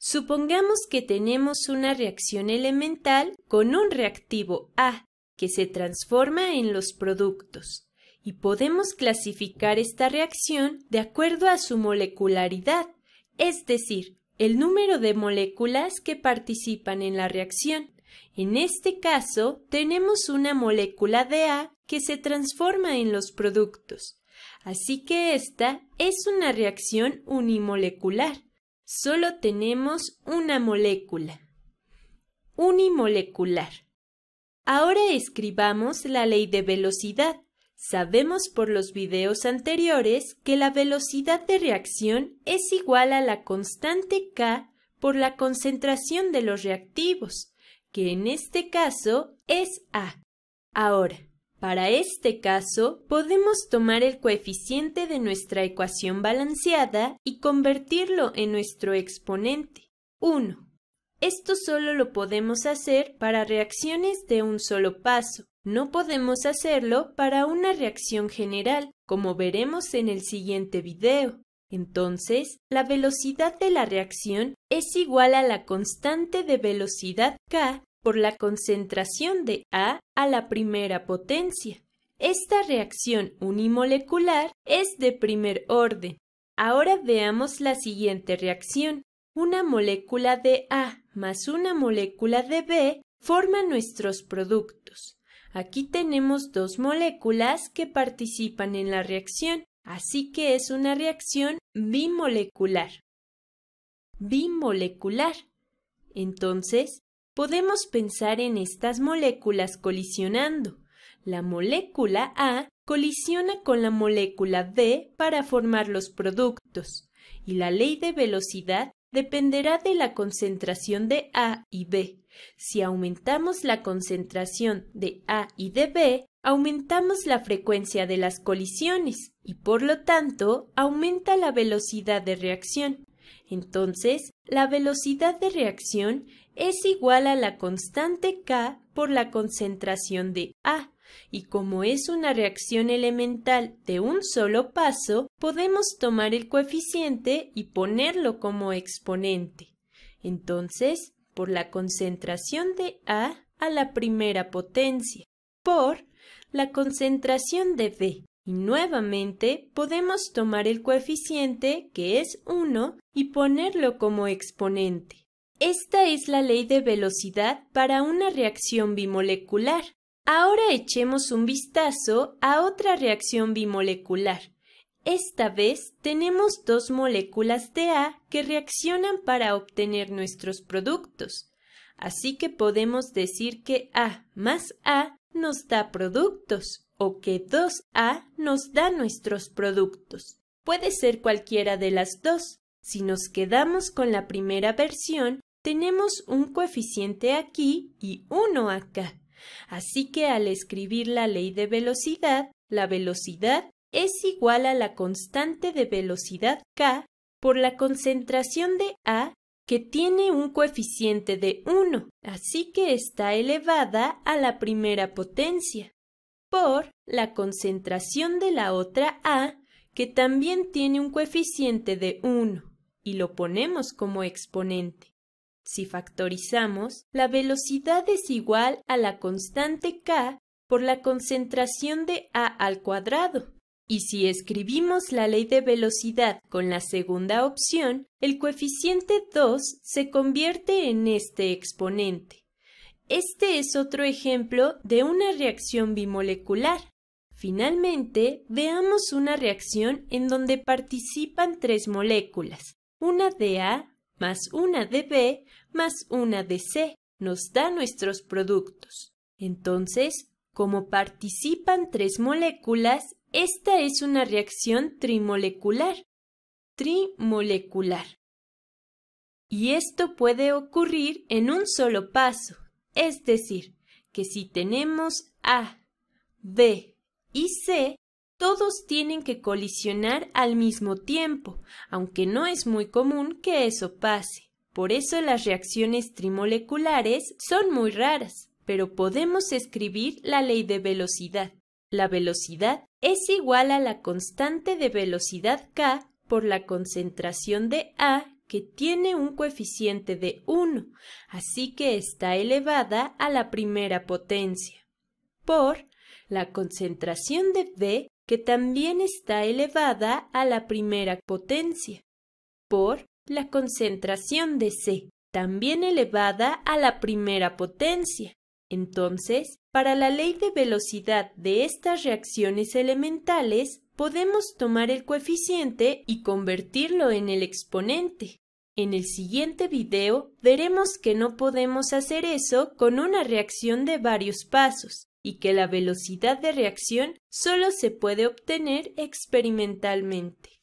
Supongamos que tenemos una reacción elemental con un reactivo A que se transforma en los productos y podemos clasificar esta reacción de acuerdo a su molecularidad, es decir, el número de moléculas que participan en la reacción. En este caso, tenemos una molécula de A que se transforma en los productos. Así que esta es una reacción unimolecular solo tenemos una molécula. Unimolecular. Ahora escribamos la ley de velocidad. Sabemos por los videos anteriores que la velocidad de reacción es igual a la constante K por la concentración de los reactivos, que en este caso es A. Ahora, para este caso, podemos tomar el coeficiente de nuestra ecuación balanceada y convertirlo en nuestro exponente. 1. Esto solo lo podemos hacer para reacciones de un solo paso. No podemos hacerlo para una reacción general, como veremos en el siguiente video. Entonces, la velocidad de la reacción es igual a la constante de velocidad k por la concentración de A a la primera potencia. Esta reacción unimolecular es de primer orden. Ahora veamos la siguiente reacción. Una molécula de A más una molécula de B forma nuestros productos. Aquí tenemos dos moléculas que participan en la reacción, así que es una reacción bimolecular. Bimolecular. Entonces, podemos pensar en estas moléculas colisionando. La molécula A colisiona con la molécula B para formar los productos, y la ley de velocidad dependerá de la concentración de A y B. Si aumentamos la concentración de A y de B, aumentamos la frecuencia de las colisiones y por lo tanto aumenta la velocidad de reacción. Entonces, la velocidad de reacción es igual a la constante K por la concentración de A, y como es una reacción elemental de un solo paso, podemos tomar el coeficiente y ponerlo como exponente. Entonces, por la concentración de A a la primera potencia, por la concentración de B. Y nuevamente podemos tomar el coeficiente, que es 1, y ponerlo como exponente. Esta es la ley de velocidad para una reacción bimolecular. Ahora echemos un vistazo a otra reacción bimolecular. Esta vez tenemos dos moléculas de A que reaccionan para obtener nuestros productos. Así que podemos decir que A más A nos da productos o que 2A nos da nuestros productos. Puede ser cualquiera de las dos. Si nos quedamos con la primera versión, tenemos un coeficiente aquí y uno acá. Así que al escribir la ley de velocidad, la velocidad es igual a la constante de velocidad k por la concentración de A que tiene un coeficiente de 1, así que está elevada a la primera potencia, por la concentración de la otra A que también tiene un coeficiente de 1, y lo ponemos como exponente. Si factorizamos, la velocidad es igual a la constante k por la concentración de a al cuadrado. Y si escribimos la ley de velocidad con la segunda opción, el coeficiente 2 se convierte en este exponente. Este es otro ejemplo de una reacción bimolecular. Finalmente, veamos una reacción en donde participan tres moléculas, una de A, más una de B más una de C nos da nuestros productos. Entonces, como participan tres moléculas, esta es una reacción trimolecular. Trimolecular. Y esto puede ocurrir en un solo paso, es decir, que si tenemos A, B y C, todos tienen que colisionar al mismo tiempo, aunque no es muy común que eso pase. Por eso las reacciones trimoleculares son muy raras, pero podemos escribir la ley de velocidad. La velocidad es igual a la constante de velocidad k por la concentración de A que tiene un coeficiente de 1, así que está elevada a la primera potencia, por la concentración de B que también está elevada a la primera potencia, por la concentración de C, también elevada a la primera potencia. Entonces, para la ley de velocidad de estas reacciones elementales, podemos tomar el coeficiente y convertirlo en el exponente. En el siguiente video veremos que no podemos hacer eso con una reacción de varios pasos, y que la velocidad de reacción solo se puede obtener experimentalmente.